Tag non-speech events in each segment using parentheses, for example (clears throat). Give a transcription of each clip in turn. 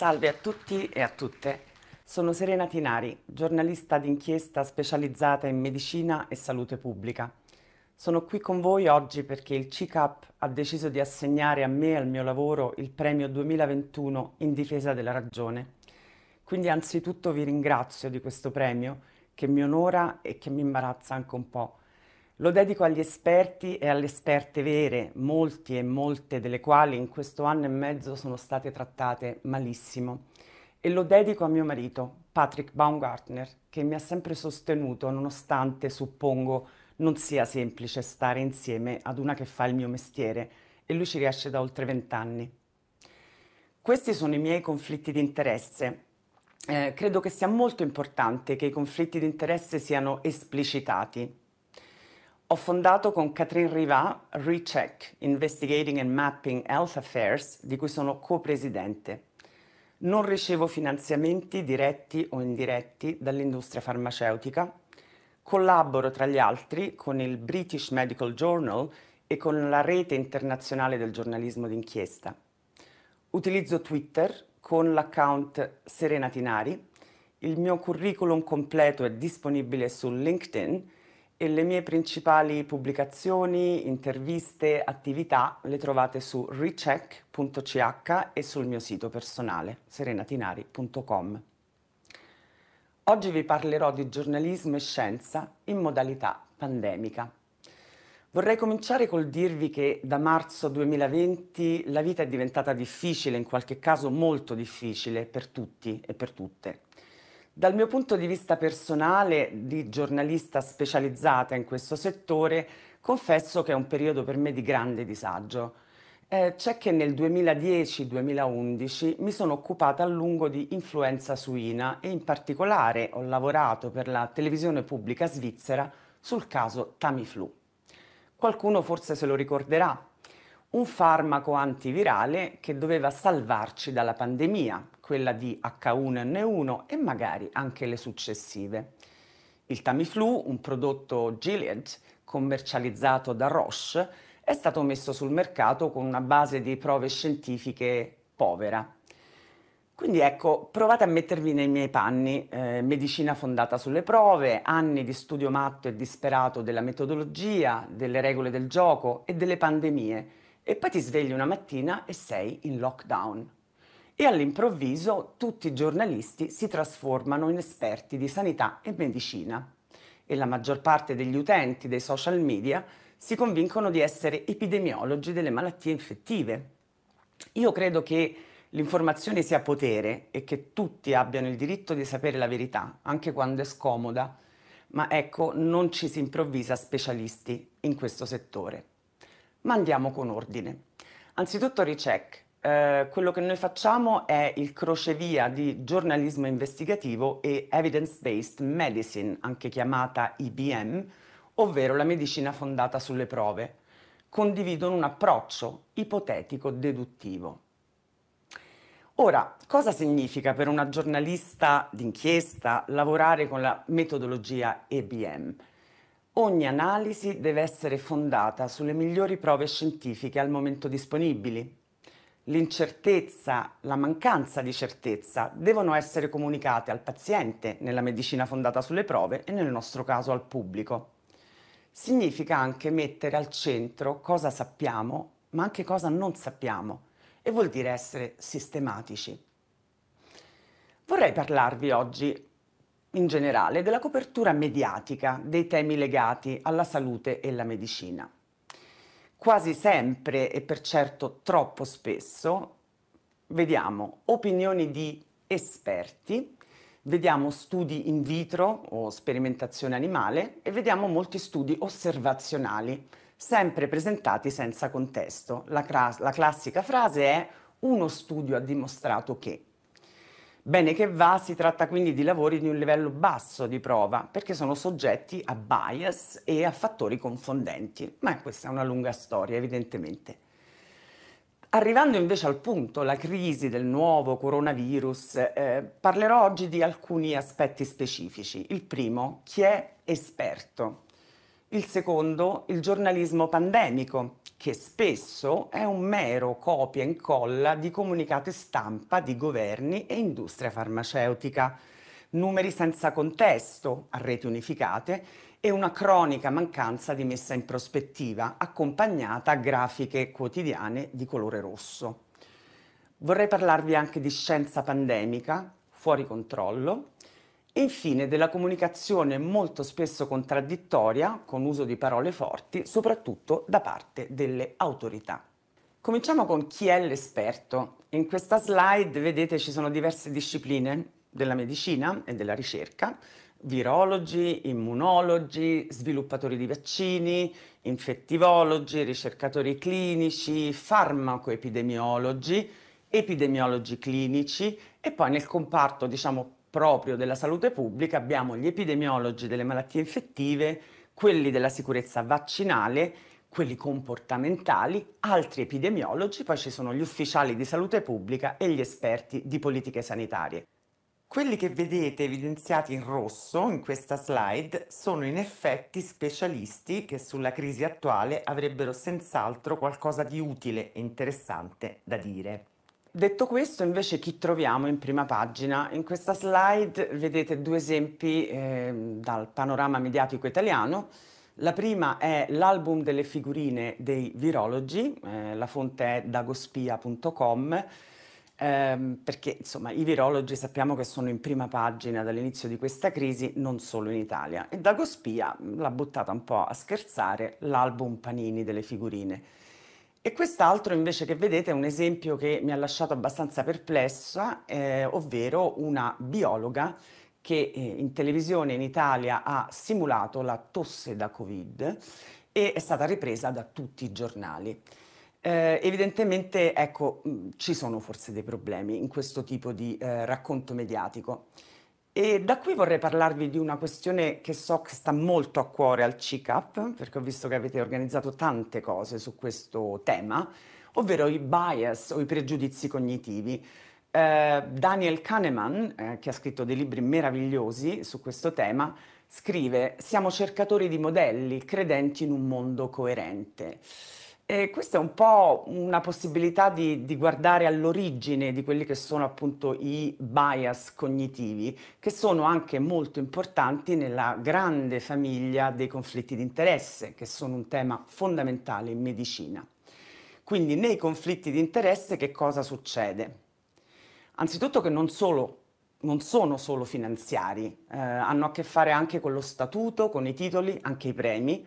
Salve a tutti e a tutte. Sono Serena Tinari, giornalista d'inchiesta specializzata in medicina e salute pubblica. Sono qui con voi oggi perché il CICAP ha deciso di assegnare a me e al mio lavoro il premio 2021 in difesa della ragione. Quindi anzitutto vi ringrazio di questo premio che mi onora e che mi imbarazza anche un po', lo dedico agli esperti e alle esperte vere, molti e molte delle quali in questo anno e mezzo sono state trattate malissimo. E lo dedico a mio marito, Patrick Baumgartner, che mi ha sempre sostenuto, nonostante, suppongo, non sia semplice stare insieme ad una che fa il mio mestiere, e lui ci riesce da oltre vent'anni. Questi sono i miei conflitti di interesse. Eh, credo che sia molto importante che i conflitti di interesse siano esplicitati ho fondato con Catherine Rivat Recheck, Investigating and Mapping Health Affairs, di cui sono co-presidente. Non ricevo finanziamenti diretti o indiretti dall'industria farmaceutica. Collaboro tra gli altri con il British Medical Journal e con la rete internazionale del giornalismo d'inchiesta. Utilizzo Twitter con l'account Serena Tinari. Il mio curriculum completo è disponibile su LinkedIn e le mie principali pubblicazioni, interviste, attività le trovate su recheck.ch e sul mio sito personale serenatinari.com. Oggi vi parlerò di giornalismo e scienza in modalità pandemica. Vorrei cominciare col dirvi che da marzo 2020 la vita è diventata difficile, in qualche caso molto difficile, per tutti e per tutte. Dal mio punto di vista personale, di giornalista specializzata in questo settore, confesso che è un periodo per me di grande disagio. Eh, c'è che nel 2010-2011 mi sono occupata a lungo di influenza suina e in particolare ho lavorato per la televisione pubblica svizzera sul caso Tamiflu. Qualcuno forse se lo ricorderà, un farmaco antivirale che doveva salvarci dalla pandemia, quella di H1N1 e magari anche le successive. Il Tamiflu, un prodotto Gilead commercializzato da Roche, è stato messo sul mercato con una base di prove scientifiche povera. Quindi ecco, provate a mettervi nei miei panni, eh, medicina fondata sulle prove, anni di studio matto e disperato della metodologia, delle regole del gioco e delle pandemie, e poi ti svegli una mattina e sei in lockdown e all'improvviso tutti i giornalisti si trasformano in esperti di sanità e medicina e la maggior parte degli utenti dei social media si convincono di essere epidemiologi delle malattie infettive. Io credo che l'informazione sia potere e che tutti abbiano il diritto di sapere la verità, anche quando è scomoda, ma ecco, non ci si improvvisa specialisti in questo settore. Ma andiamo con ordine. Anzitutto Recheck, eh, quello che noi facciamo è il crocevia di giornalismo investigativo e evidence-based medicine, anche chiamata IBM, ovvero la medicina fondata sulle prove. Condividono un approccio ipotetico-deduttivo. Ora, cosa significa per una giornalista d'inchiesta lavorare con la metodologia EBM? Ogni analisi deve essere fondata sulle migliori prove scientifiche al momento disponibili, l'incertezza, la mancanza di certezza devono essere comunicate al paziente nella medicina fondata sulle prove e nel nostro caso al pubblico. Significa anche mettere al centro cosa sappiamo, ma anche cosa non sappiamo, e vuol dire essere sistematici. Vorrei parlarvi oggi, in generale, della copertura mediatica dei temi legati alla salute e alla medicina quasi sempre e per certo troppo spesso vediamo opinioni di esperti, vediamo studi in vitro o sperimentazione animale e vediamo molti studi osservazionali, sempre presentati senza contesto. La, cras- la classica frase è uno studio ha dimostrato che Bene che va, si tratta quindi di lavori di un livello basso di prova, perché sono soggetti a bias e a fattori confondenti, ma questa è una lunga storia evidentemente. Arrivando invece al punto, la crisi del nuovo coronavirus, eh, parlerò oggi di alcuni aspetti specifici. Il primo, chi è esperto. Il secondo, il giornalismo pandemico che spesso è un mero copia e incolla di comunicate stampa di governi e industria farmaceutica. Numeri senza contesto a reti unificate e una cronica mancanza di messa in prospettiva, accompagnata a grafiche quotidiane di colore rosso. Vorrei parlarvi anche di scienza pandemica, fuori controllo, e infine della comunicazione molto spesso contraddittoria, con uso di parole forti, soprattutto da parte delle autorità. Cominciamo con chi è l'esperto. In questa slide vedete ci sono diverse discipline della medicina e della ricerca, virologi, immunologi, sviluppatori di vaccini, infettivologi, ricercatori clinici, farmacoepidemiologi, epidemiologi clinici e poi nel comparto diciamo proprio della salute pubblica abbiamo gli epidemiologi delle malattie infettive, quelli della sicurezza vaccinale, quelli comportamentali, altri epidemiologi, poi ci sono gli ufficiali di salute pubblica e gli esperti di politiche sanitarie. Quelli che vedete evidenziati in rosso in questa slide sono in effetti specialisti che sulla crisi attuale avrebbero senz'altro qualcosa di utile e interessante da dire. Detto questo, invece, chi troviamo in prima pagina? In questa slide vedete due esempi eh, dal panorama mediatico italiano. La prima è l'album delle figurine dei virologi, eh, la fonte è dagospia.com, ehm, perché insomma i virologi sappiamo che sono in prima pagina dall'inizio di questa crisi, non solo in Italia. E Dagospia mm, l'ha buttata un po' a scherzare l'album Panini delle figurine. E quest'altro invece che vedete è un esempio che mi ha lasciato abbastanza perplessa, eh, ovvero una biologa che eh, in televisione in Italia ha simulato la tosse da Covid e è stata ripresa da tutti i giornali. Eh, evidentemente ecco, mh, ci sono forse dei problemi in questo tipo di eh, racconto mediatico. E da qui vorrei parlarvi di una questione che so che sta molto a cuore al CICAP, perché ho visto che avete organizzato tante cose su questo tema, ovvero i bias o i pregiudizi cognitivi. Eh, Daniel Kahneman, eh, che ha scritto dei libri meravigliosi su questo tema, scrive: Siamo cercatori di modelli, credenti in un mondo coerente. Eh, questa è un po' una possibilità di, di, guardare all'origine di quelli che sono appunto i bias cognitivi, che sono anche molto importanti nella grande famiglia dei conflitti di interesse, che sono un tema fondamentale in medicina. Quindi nei conflitti di interesse che cosa succede? Anzitutto che non, solo, non sono solo finanziari, eh, hanno a che fare anche con lo statuto, con i titoli, anche i premi,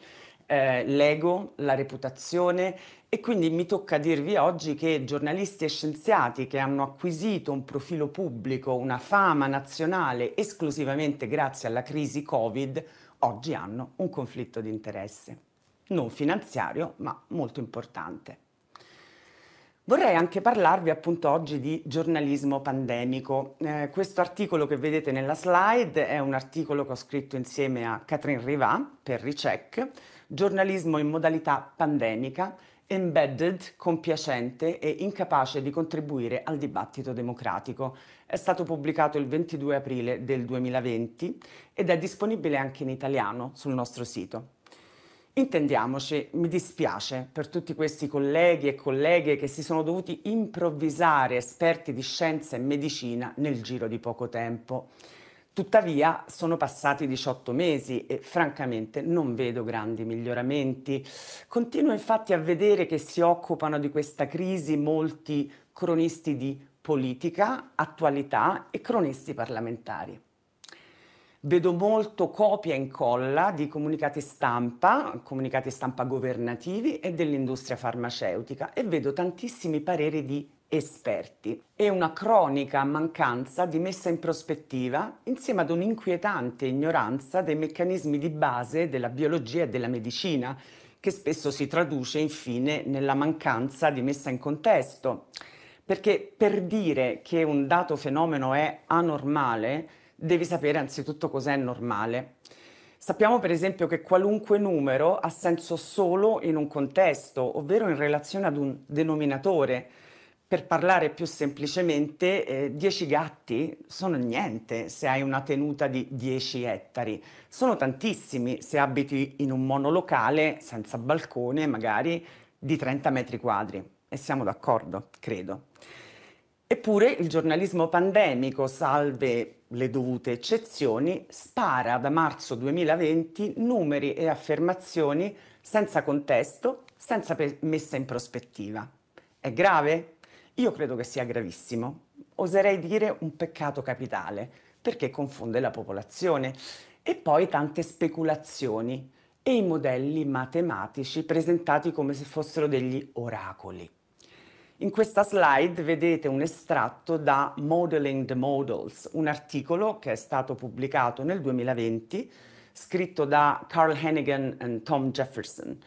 eh, l'ego, la reputazione e quindi mi tocca dirvi oggi che giornalisti e scienziati che hanno acquisito un profilo pubblico, una fama nazionale esclusivamente grazie alla crisi Covid, oggi hanno un conflitto di interesse, non finanziario ma molto importante. Vorrei anche parlarvi appunto oggi di giornalismo pandemico. Eh, questo articolo che vedete nella slide è un articolo che ho scritto insieme a Catherine Riva per Recheck, giornalismo in modalità pandemica, embedded, compiacente e incapace di contribuire al dibattito democratico. È stato pubblicato il 22 aprile del 2020 ed è disponibile anche in italiano sul nostro sito. Intendiamoci, mi dispiace per tutti questi colleghi e colleghe che si sono dovuti improvvisare esperti di scienza e medicina nel giro di poco tempo. Tuttavia sono passati 18 mesi e francamente non vedo grandi miglioramenti. Continuo infatti a vedere che si occupano di questa crisi molti cronisti di politica, attualità e cronisti parlamentari. Vedo molto copia e incolla di comunicati stampa, comunicati stampa governativi e dell'industria farmaceutica e vedo tantissimi pareri di esperti È una cronica mancanza di messa in prospettiva insieme ad un'inquietante ignoranza dei meccanismi di base della biologia e della medicina che spesso si traduce infine nella mancanza di messa in contesto. Perché per dire che un dato fenomeno è anormale devi sapere anzitutto cos'è normale. Sappiamo per esempio che qualunque numero ha senso solo in un contesto, ovvero in relazione ad un denominatore. Per parlare più semplicemente, eh, 10 gatti sono niente se hai una tenuta di 10 ettari, sono tantissimi se abiti in un monolocale senza balcone, magari di 30 metri quadri. E siamo d'accordo, credo. Eppure il giornalismo pandemico, salve le dovute eccezioni, spara da marzo 2020 numeri e affermazioni senza contesto, senza messa in prospettiva. È grave? Io credo che sia gravissimo. Oserei dire un peccato capitale, perché confonde la popolazione. E poi tante speculazioni e i modelli matematici presentati come se fossero degli oracoli. In questa slide vedete un estratto da Modeling the Models, un articolo che è stato pubblicato nel 2020, scritto da Carl Hennigan e Tom Jefferson.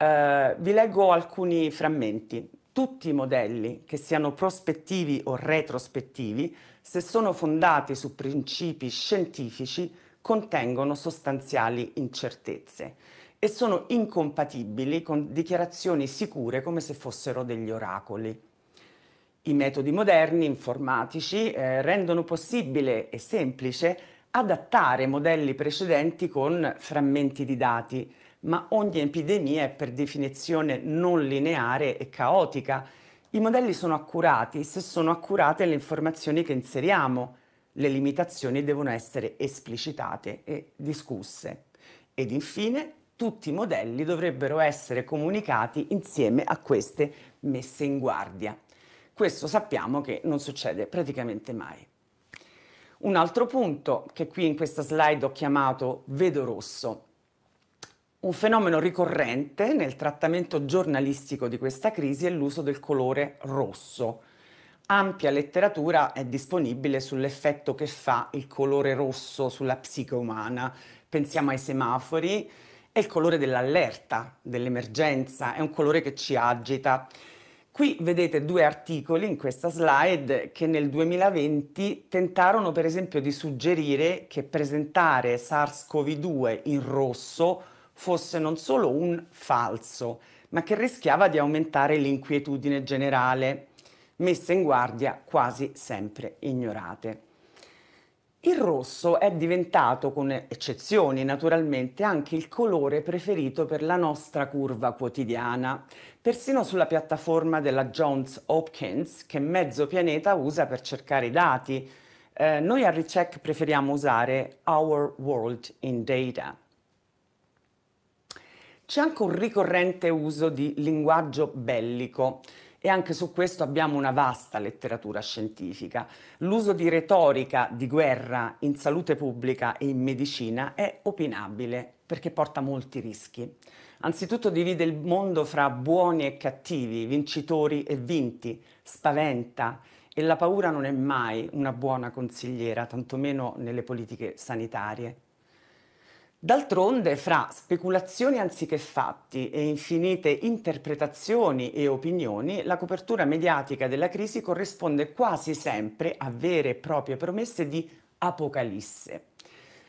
Uh, vi leggo alcuni frammenti. Tutti i modelli, che siano prospettivi o retrospettivi, se sono fondati su principi scientifici, contengono sostanziali incertezze e sono incompatibili con dichiarazioni sicure come se fossero degli oracoli. I metodi moderni informatici eh, rendono possibile e semplice adattare modelli precedenti con frammenti di dati, ma ogni epidemia è per definizione non lineare e caotica. I modelli sono accurati se sono accurate le informazioni che inseriamo. Le limitazioni devono essere esplicitate e discusse. Ed infine tutti i modelli dovrebbero essere comunicati insieme a queste messe in guardia. Questo sappiamo che non succede praticamente mai. Un altro punto che qui in questa slide ho chiamato vedo rosso. Un fenomeno ricorrente nel trattamento giornalistico di questa crisi è l'uso del colore rosso. Ampia letteratura è disponibile sull'effetto che fa il colore rosso sulla psiche umana. Pensiamo ai semafori, è il colore dell'allerta, dell'emergenza, è un colore che ci agita. Qui vedete due articoli in questa slide che nel 2020 tentarono per esempio di suggerire che presentare SARS-CoV-2 in rosso fosse non solo un falso, ma che rischiava di aumentare l'inquietudine generale, messe in guardia quasi sempre ignorate. Il rosso è diventato, con eccezioni naturalmente, anche il colore preferito per la nostra curva quotidiana, persino sulla piattaforma della Johns Hopkins che mezzo pianeta usa per cercare i dati. Eh, noi a Recheck preferiamo usare Our World in Data. C'è anche un ricorrente uso di linguaggio bellico e anche su questo abbiamo una vasta letteratura scientifica. L'uso di retorica di guerra in salute pubblica e in medicina è opinabile perché porta molti rischi. Anzitutto divide il mondo fra buoni e cattivi, vincitori e vinti, spaventa e la paura non è mai una buona consigliera, tantomeno nelle politiche sanitarie. D'altronde, fra speculazioni anziché fatti e infinite interpretazioni e opinioni, la copertura mediatica della crisi corrisponde quasi sempre a vere e proprie promesse di apocalisse.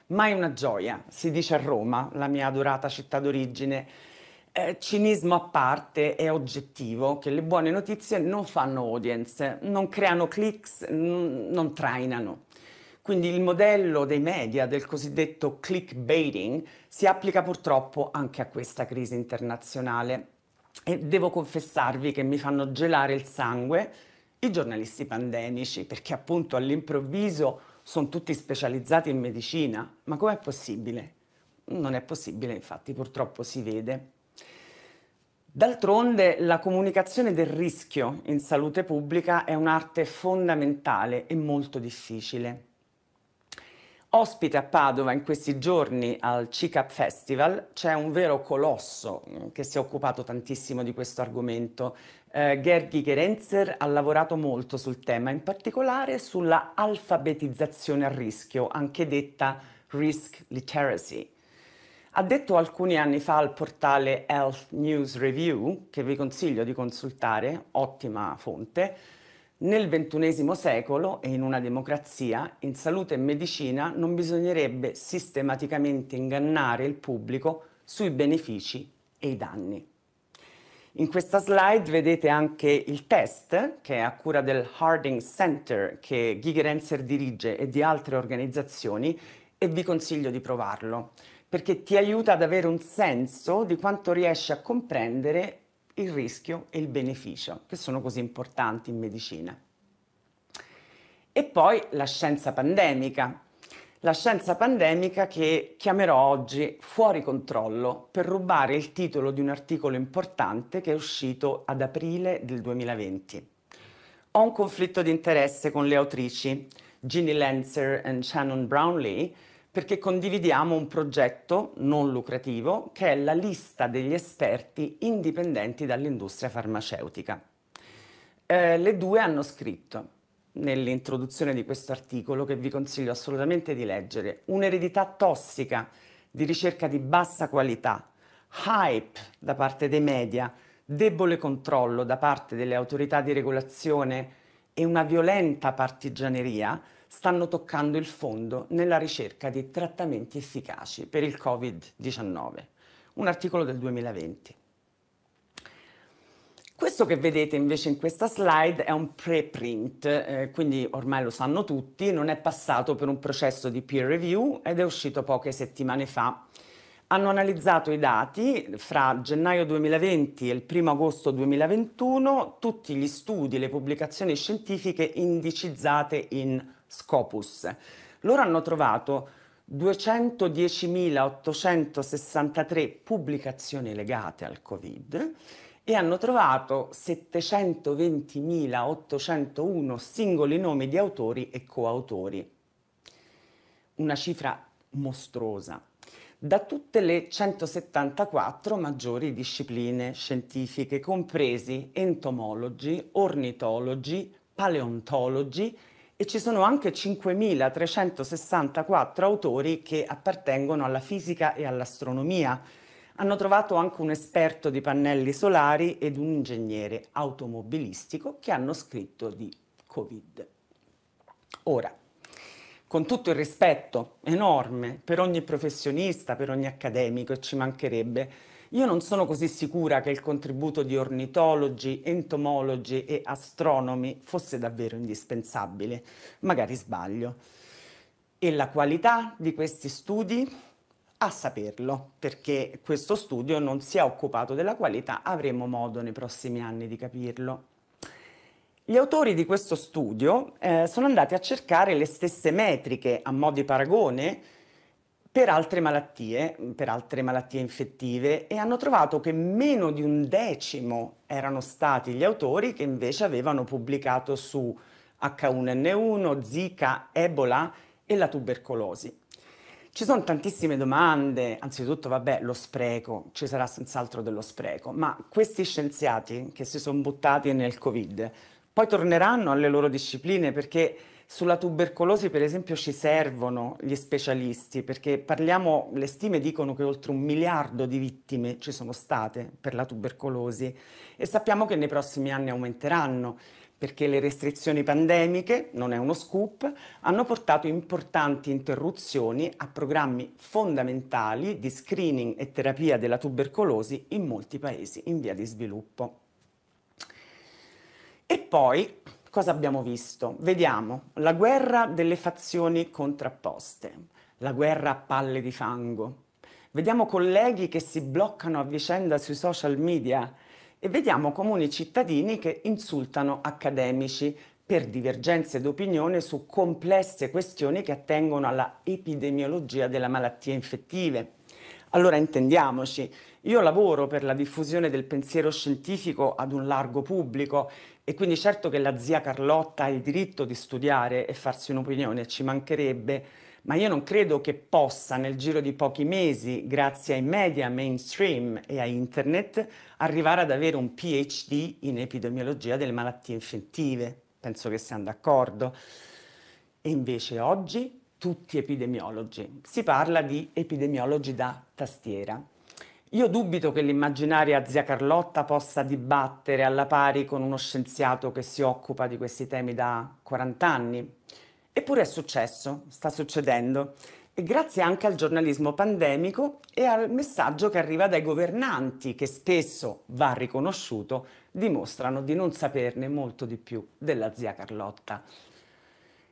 Mai una gioia, si dice a Roma, la mia adorata città d'origine. Eh, cinismo a parte è oggettivo che le buone notizie non fanno audience, non creano clics, n- non trainano. Quindi il modello dei media del cosiddetto clickbaiting si applica purtroppo anche a questa crisi internazionale e devo confessarvi che mi fanno gelare il sangue i giornalisti pandemici perché appunto all'improvviso sono tutti specializzati in medicina, ma com'è possibile? Non è possibile, infatti purtroppo si vede. D'altronde la comunicazione del rischio in salute pubblica è un'arte fondamentale e molto difficile. Ospite a Padova in questi giorni al CICAP Festival c'è un vero colosso mm, che si è occupato tantissimo di questo argomento. Eh, Gerghi Gerenzer ha lavorato molto sul tema, in particolare sulla alfabetizzazione a rischio, anche detta risk literacy. Ha detto alcuni anni fa al portale Health News Review, che vi consiglio di consultare, ottima fonte, nel XXI secolo e in una democrazia, in salute e medicina non bisognerebbe sistematicamente ingannare il pubblico sui benefici e i danni. In questa slide vedete anche il test che è a cura del Harding Center che Gigerenzer dirige e di altre organizzazioni e vi consiglio di provarlo perché ti aiuta ad avere un senso di quanto riesci a comprendere il rischio e il beneficio, che sono così importanti in medicina. E poi la scienza pandemica, la scienza pandemica che chiamerò oggi fuori controllo per rubare il titolo di un articolo importante che è uscito ad aprile del 2020. Ho un conflitto di interesse con le autrici Ginny Lancer e Shannon Brownlee perché condividiamo un progetto non lucrativo che è la lista degli esperti indipendenti dall'industria farmaceutica. Eh, le due hanno scritto nell'introduzione di questo articolo che vi consiglio assolutamente di leggere, un'eredità tossica di ricerca di bassa qualità, hype da parte dei media, debole controllo da parte delle autorità di regolazione e una violenta partigianeria stanno toccando il fondo nella ricerca di trattamenti efficaci per il Covid-19. Un articolo del 2020. Questo che vedete invece in questa slide è un preprint, eh, quindi ormai lo sanno tutti, non è passato per un processo di peer review ed è uscito poche settimane fa. Hanno analizzato i dati fra gennaio 2020 e il 1 agosto 2021, tutti gli studi, le pubblicazioni scientifiche indicizzate in Scopus. Loro hanno trovato 210.863 pubblicazioni legate al Covid e hanno trovato 720.801 singoli nomi di autori e coautori. Una cifra mostruosa. Da tutte le 174 maggiori discipline scientifiche, compresi entomologi, ornitologi, paleontologi, e ci sono anche 5.364 autori che appartengono alla fisica e all'astronomia. Hanno trovato anche un esperto di pannelli solari ed un ingegnere automobilistico che hanno scritto di Covid. Ora, con tutto il rispetto enorme per ogni professionista, per ogni accademico, ci mancherebbe, io non sono così sicura che il contributo di ornitologi, entomologi e astronomi fosse davvero indispensabile, magari sbaglio. E la qualità di questi studi? A saperlo, perché questo studio non si è occupato della qualità, avremo modo nei prossimi anni di capirlo. Gli autori di questo studio eh, sono andati a cercare le stesse metriche a mo' di paragone per altre malattie, mm, per altre malattie infettive e hanno trovato che meno di un decimo erano stati gli autori che invece avevano pubblicato su H1N1, Zika, Ebola e la tubercolosi. Ci sono tantissime domande, anzitutto vabbè lo spreco, ci sarà senz'altro dello spreco, ma questi scienziati che si sono buttati nel Covid poi torneranno alle loro discipline perché sulla tubercolosi, per esempio, ci servono gli specialisti perché parliamo, le stime dicono che oltre un miliardo di vittime ci sono state per la tubercolosi e sappiamo che nei prossimi anni aumenteranno perché le restrizioni pandemiche, non è uno scoop, hanno portato importanti interruzioni a programmi fondamentali di screening e terapia della tubercolosi in molti paesi in via di sviluppo. E poi Cosa abbiamo visto? Vediamo la guerra delle fazioni contrapposte, la guerra a palle di fango. Vediamo colleghi che si bloccano a vicenda sui social media e vediamo comuni cittadini che insultano accademici per divergenze d'opinione su complesse questioni che attengono alla epidemiologia delle malattie infettive. Allora intendiamoci, io lavoro per la diffusione del pensiero scientifico ad un largo pubblico e quindi certo che la zia Carlotta ha il diritto di studiare e farsi un'opinione, ci mancherebbe, ma io non credo che possa nel giro di pochi mesi, grazie ai media mainstream e a internet, arrivare ad avere un PhD in epidemiologia delle malattie infettive. Penso che siamo d'accordo. E invece oggi tutti epidemiologi. Si parla di epidemiologi da tastiera. Io dubito che l'immaginaria zia Carlotta possa dibattere alla pari con uno scienziato che si occupa di questi temi da 40 anni. Eppure è successo, sta succedendo, e grazie anche al giornalismo pandemico e al messaggio che arriva dai governanti, che spesso, va riconosciuto, dimostrano di non saperne molto di più della zia Carlotta.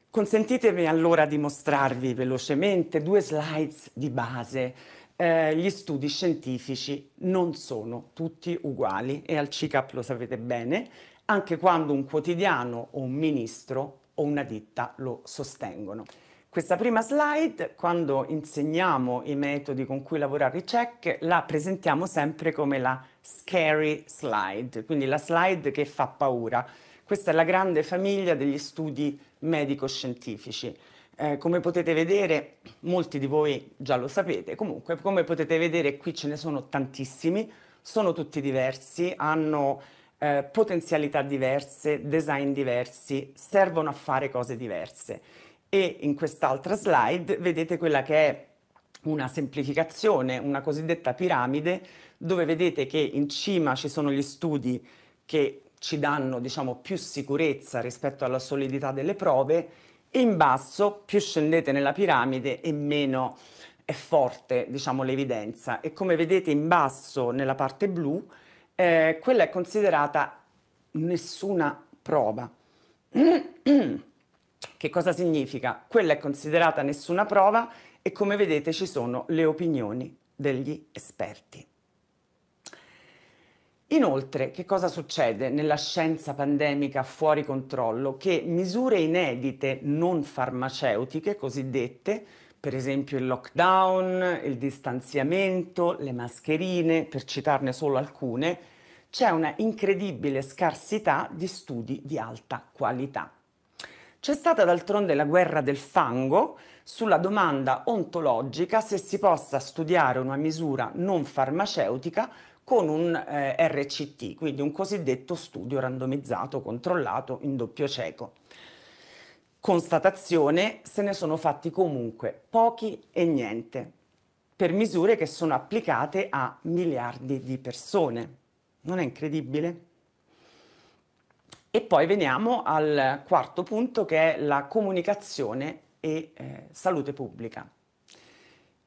Consentitemi allora di mostrarvi velocemente due slides di base eh, gli studi scientifici non sono tutti uguali e al CICAP lo sapete bene, anche quando un quotidiano o un ministro o una ditta lo sostengono. Questa prima slide, quando insegniamo i metodi con cui lavorare i check, la presentiamo sempre come la scary slide, quindi la slide che fa paura. Questa è la grande famiglia degli studi medico-scientifici. Eh, come potete vedere, molti di voi già lo sapete, comunque come potete vedere qui ce ne sono tantissimi, sono tutti diversi, hanno eh, potenzialità diverse, design diversi, servono a fare cose diverse. E in quest'altra slide vedete quella che è una semplificazione, una cosiddetta piramide, dove vedete che in cima ci sono gli studi che ci danno diciamo, più sicurezza rispetto alla solidità delle prove in basso, più scendete nella piramide e meno è forte diciamo, l'evidenza e come vedete in basso nella parte blu eh, quella è considerata nessuna prova. (clears throat) che cosa significa? Quella è considerata nessuna prova e come vedete ci sono le opinioni degli esperti. Inoltre, che cosa succede nella scienza pandemica fuori controllo? Che misure inedite non farmaceutiche, cosiddette, per esempio il lockdown, il distanziamento, le mascherine, per citarne solo alcune, c'è una incredibile scarsità di studi di alta qualità. C'è stata d'altronde la guerra del fango sulla domanda ontologica se si possa studiare una misura non farmaceutica con un eh, RCT, quindi un cosiddetto studio randomizzato controllato in doppio cieco. Constatazione, se ne sono fatti comunque pochi e niente, per misure che sono applicate a miliardi di persone. Non è incredibile? E poi veniamo al quarto punto che è la comunicazione e eh, salute pubblica.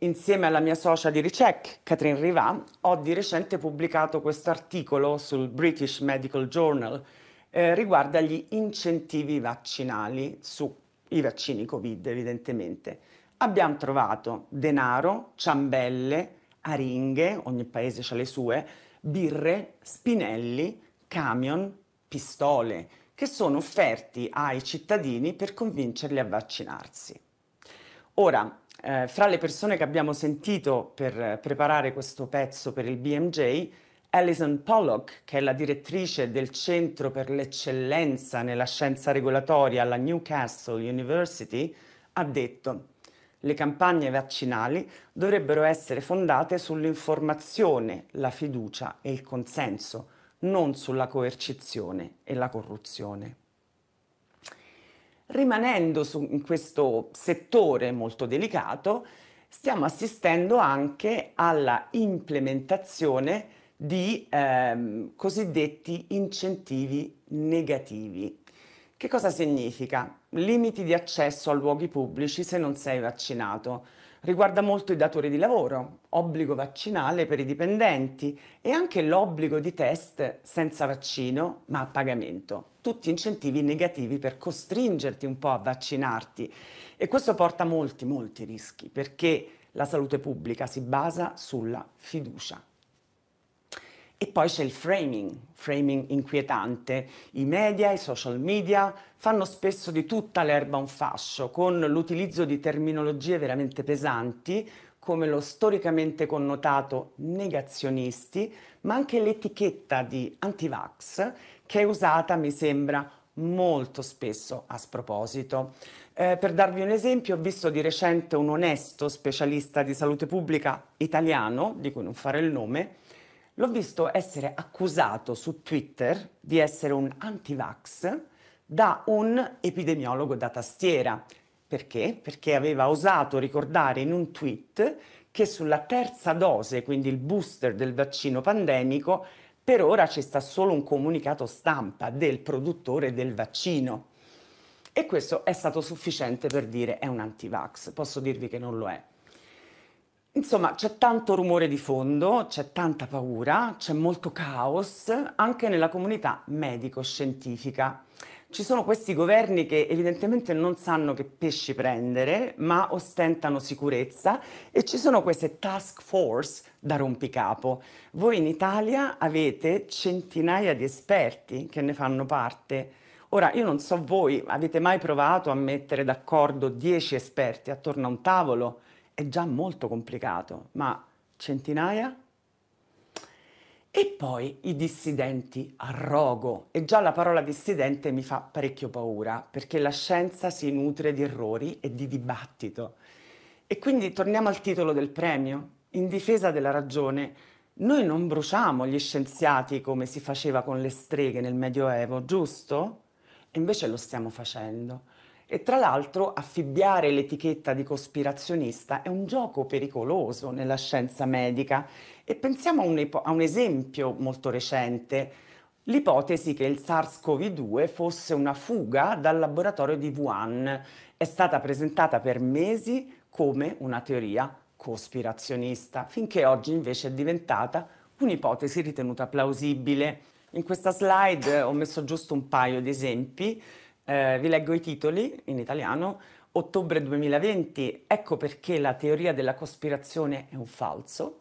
Insieme alla mia socia di Recheck, Catherine Riva, ho di recente pubblicato questo articolo sul British Medical Journal eh, riguarda gli incentivi vaccinali sui vaccini Covid, evidentemente. Abbiamo trovato denaro, ciambelle, aringhe, ogni paese ha le sue, birre, spinelli, camion, pistole, che sono offerti ai cittadini per convincerli a vaccinarsi. Ora, eh, fra le persone che abbiamo sentito per eh, preparare questo pezzo per il BMJ, Alison Pollock, che è la direttrice del Centro per l'eccellenza nella scienza regolatoria alla Newcastle University, ha detto le campagne vaccinali dovrebbero essere fondate sull'informazione, la fiducia e il consenso, non sulla coercizione e la corruzione rimanendo su, in questo settore molto delicato, stiamo assistendo anche alla implementazione di ehm, cosiddetti incentivi negativi. Che cosa significa? Limiti di accesso a luoghi pubblici se non sei vaccinato. Riguarda molto i datori di lavoro, obbligo vaccinale per i dipendenti e anche l'obbligo di test senza vaccino ma a pagamento. Tutti incentivi negativi per costringerti un po' a vaccinarti. E questo porta molti, molti rischi perché la salute pubblica si basa sulla fiducia. E poi c'è il framing, framing inquietante. I media, i social media fanno spesso di tutta l'erba un fascio, con l'utilizzo di terminologie veramente pesanti, come lo storicamente connotato negazionisti, ma anche l'etichetta di antivax, che è usata, mi sembra, molto spesso a sproposito. Eh, per darvi un esempio, ho visto di recente un onesto specialista di salute pubblica italiano, di cui non fare il nome, L'ho visto essere accusato su Twitter di essere un anti-vax da un epidemiologo da tastiera. Perché? Perché aveva osato ricordare in un tweet che sulla terza dose, quindi il booster del vaccino pandemico, per ora ci sta solo un comunicato stampa del produttore del vaccino. E questo è stato sufficiente per dire è un anti-vax. Posso dirvi che non lo è. Insomma, c'è tanto rumore di fondo, c'è tanta paura, c'è molto caos anche nella comunità medico-scientifica. Ci sono questi governi che evidentemente non sanno che pesci prendere, ma ostentano sicurezza e ci sono queste task force da rompicapo. Voi in Italia avete centinaia di esperti che ne fanno parte. Ora, io non so voi, avete mai provato a mettere d'accordo 10 esperti attorno a un tavolo? è già molto complicato, ma centinaia? E poi i dissidenti a rogo. E già la parola dissidente mi fa parecchio paura, perché la scienza si nutre di errori e di dibattito. E quindi torniamo al titolo del premio. In difesa della ragione, noi non bruciamo gli scienziati come si faceva con le streghe nel Medioevo, giusto? E invece lo stiamo facendo. E tra l'altro affibbiare l'etichetta di cospirazionista è un gioco pericoloso nella scienza medica e pensiamo a un, a un esempio molto recente, l'ipotesi che il SARS-CoV-2 fosse una fuga dal laboratorio di Wuhan è stata presentata per mesi come una teoria cospirazionista, finché oggi invece è diventata un'ipotesi ritenuta plausibile. In questa slide ho messo giusto un paio di esempi eh, vi leggo i titoli in italiano. Ottobre 2020, ecco perché la teoria della cospirazione è un falso.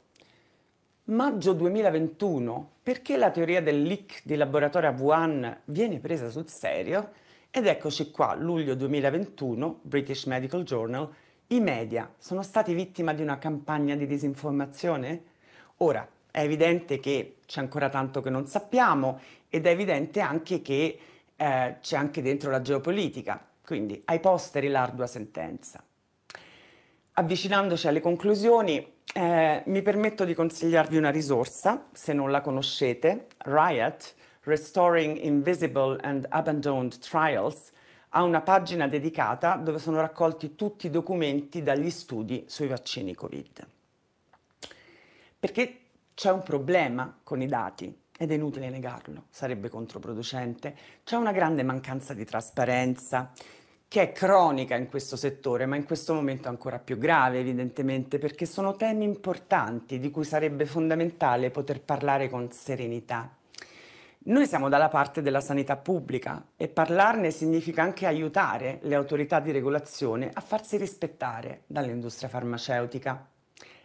Maggio 2021, perché la teoria del leak di laboratorio a Wuhan viene presa sul serio. Ed eccoci qua, luglio 2021, British Medical Journal, i media sono stati vittima di una campagna di disinformazione? Ora, è evidente che c'è ancora tanto che non sappiamo ed è evidente anche che eh, c'è anche dentro la geopolitica, quindi ai posteri l'ardua sentenza. Avvicinandoci alle conclusioni, eh, mi permetto di consigliarvi una risorsa, se non la conoscete, Riot, Restoring Invisible and Abandoned Trials, ha una pagina dedicata dove sono raccolti tutti i documenti dagli studi sui vaccini Covid. Perché c'è un problema con i dati, ed è inutile negarlo, sarebbe controproducente. C'è una grande mancanza di trasparenza che è cronica in questo settore, ma in questo momento ancora più grave evidentemente, perché sono temi importanti di cui sarebbe fondamentale poter parlare con serenità. Noi siamo dalla parte della sanità pubblica e parlarne significa anche aiutare le autorità di regolazione a farsi rispettare dall'industria farmaceutica.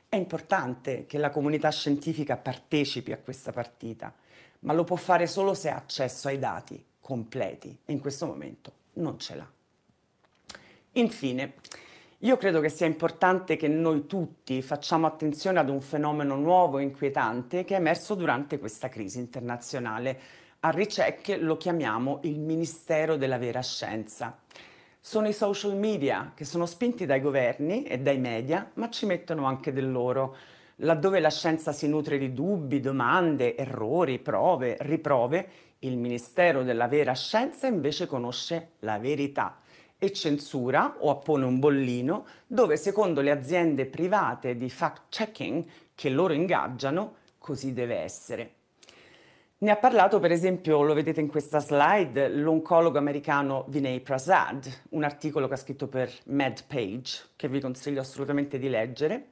È importante che la comunità scientifica partecipi a questa partita ma lo può fare solo se ha accesso ai dati completi e in questo momento non ce l'ha. Infine, io credo che sia importante che noi tutti facciamo attenzione ad un fenomeno nuovo e inquietante che è emerso durante questa crisi internazionale. A Ricec lo chiamiamo il Ministero della Vera Scienza. Sono i social media che sono spinti dai governi e dai media, ma ci mettono anche del loro. Laddove la scienza si nutre di dubbi, domande, errori, prove, riprove, il Ministero della vera scienza invece conosce la verità e censura o appone un bollino dove secondo le aziende private di fact-checking che loro ingaggiano, così deve essere. Ne ha parlato per esempio, lo vedete in questa slide, l'oncologo americano Vinay Prasad, un articolo che ha scritto per MedPage, che vi consiglio assolutamente di leggere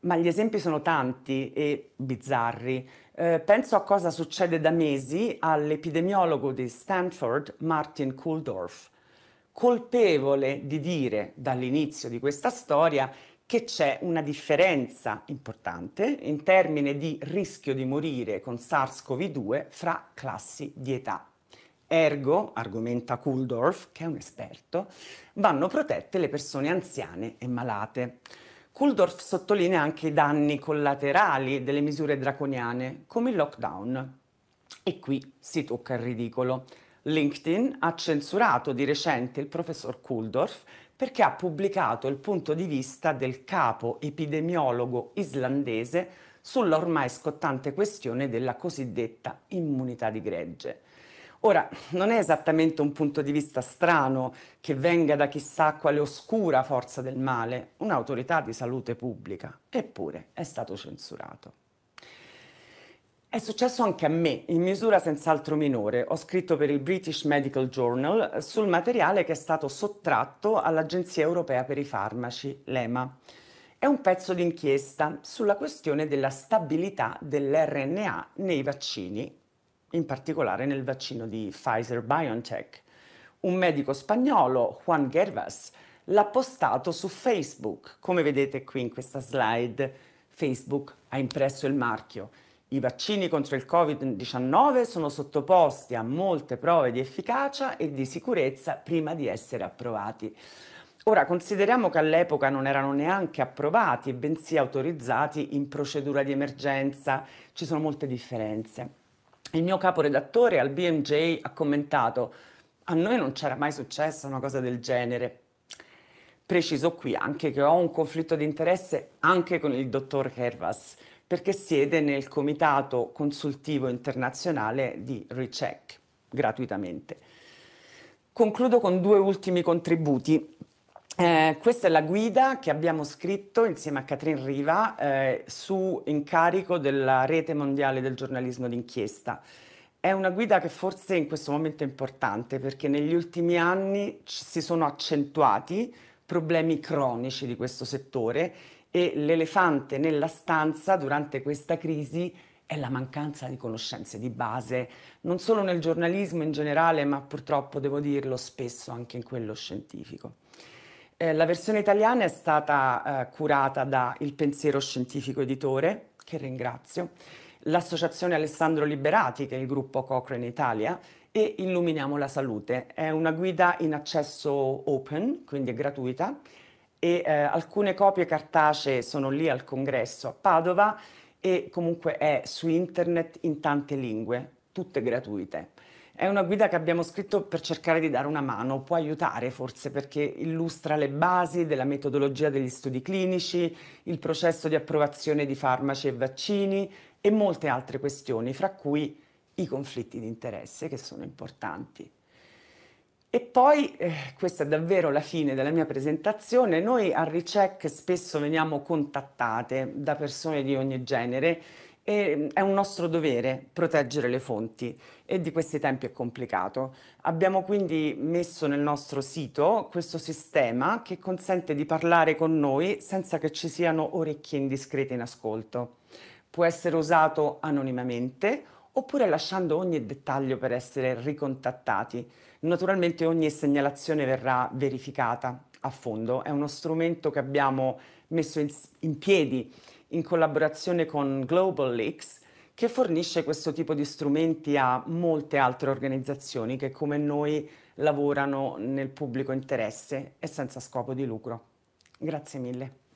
ma gli esempi sono tanti e bizzarri. Eh, penso a cosa succede da mesi all'epidemiologo di Stanford Martin Kuldorf, colpevole di dire dall'inizio di questa storia che c'è una differenza importante in termini di rischio di morire con SARS-CoV-2 fra classi di età. Ergo, argomenta Kuldorf, che è un esperto, vanno protette le persone anziane e malate. Kuldorf sottolinea anche i danni collaterali delle misure draconiane, come il lockdown. E qui si tocca il ridicolo. LinkedIn ha censurato di recente il professor Kuldorf perché ha pubblicato il punto di vista del capo epidemiologo islandese sulla ormai scottante questione della cosiddetta immunità di gregge. Ora, non è esattamente un punto di vista strano che venga da chissà quale oscura forza del male, un'autorità di salute pubblica, eppure è stato censurato. È successo anche a me, in misura senz'altro minore. Ho scritto per il British Medical Journal sul materiale che è stato sottratto all'Agenzia europea per i farmaci, l'EMA. È un pezzo d'inchiesta sulla questione della stabilità dell'RNA nei vaccini in particolare nel vaccino di Pfizer BioNTech. Un medico spagnolo, Juan Gervas, l'ha postato su Facebook. Come vedete qui in questa slide, Facebook ha impresso il marchio. I vaccini contro il Covid-19 sono sottoposti a molte prove di efficacia e di sicurezza prima di essere approvati. Ora, consideriamo che all'epoca non erano neanche approvati, bensì autorizzati in procedura di emergenza. Ci sono molte differenze il mio caporedattore al BMJ ha commentato a noi non c'era mai successa una cosa del genere. Preciso qui anche che ho un conflitto di interesse anche con il dottor Hervas, perché siede nel Comitato Consultivo Internazionale di Recheck, gratuitamente. Concludo con due ultimi contributi eh, questa è la guida che abbiamo scritto insieme a Catrin Riva eh, su incarico della rete mondiale del giornalismo d'inchiesta. È una guida che forse in questo momento è importante perché negli ultimi anni si sono accentuati problemi cronici di questo settore e l'elefante nella stanza durante questa crisi è la mancanza di conoscenze di base, non solo nel giornalismo in generale, ma purtroppo devo dirlo spesso anche in quello scientifico. Eh, la versione italiana è stata eh, curata da Il Pensiero Scientifico Editore, che ringrazio, l'Associazione Alessandro Liberati, che è il gruppo Cochrane Italia, e Illuminiamo la Salute. È una guida in accesso open, quindi è gratuita, e eh, alcune copie cartacee sono lì al congresso a Padova e comunque è su internet in tante lingue, tutte gratuite. È una guida che abbiamo scritto per cercare di dare una mano, può aiutare forse perché illustra le basi della metodologia degli studi clinici, il processo di approvazione di farmaci e vaccini e molte altre questioni, fra cui i conflitti di interesse che sono importanti. E poi, eh, questa è davvero la fine della mia presentazione, noi a Recheck spesso veniamo contattate da persone di ogni genere e ehm, è un nostro dovere proteggere le fonti e di questi tempi è complicato. Abbiamo quindi messo nel nostro sito questo sistema che consente di parlare con noi senza che ci siano orecchie indiscrete in ascolto. Può essere usato anonimamente oppure lasciando ogni dettaglio per essere ricontattati. Naturalmente ogni segnalazione verrà verificata a fondo, è uno strumento che abbiamo messo in, in piedi in collaborazione con Global Leaks, che fornisce questo tipo di strumenti a molte altre organizzazioni che come noi lavorano nel pubblico interesse e senza scopo di lucro. Grazie mille.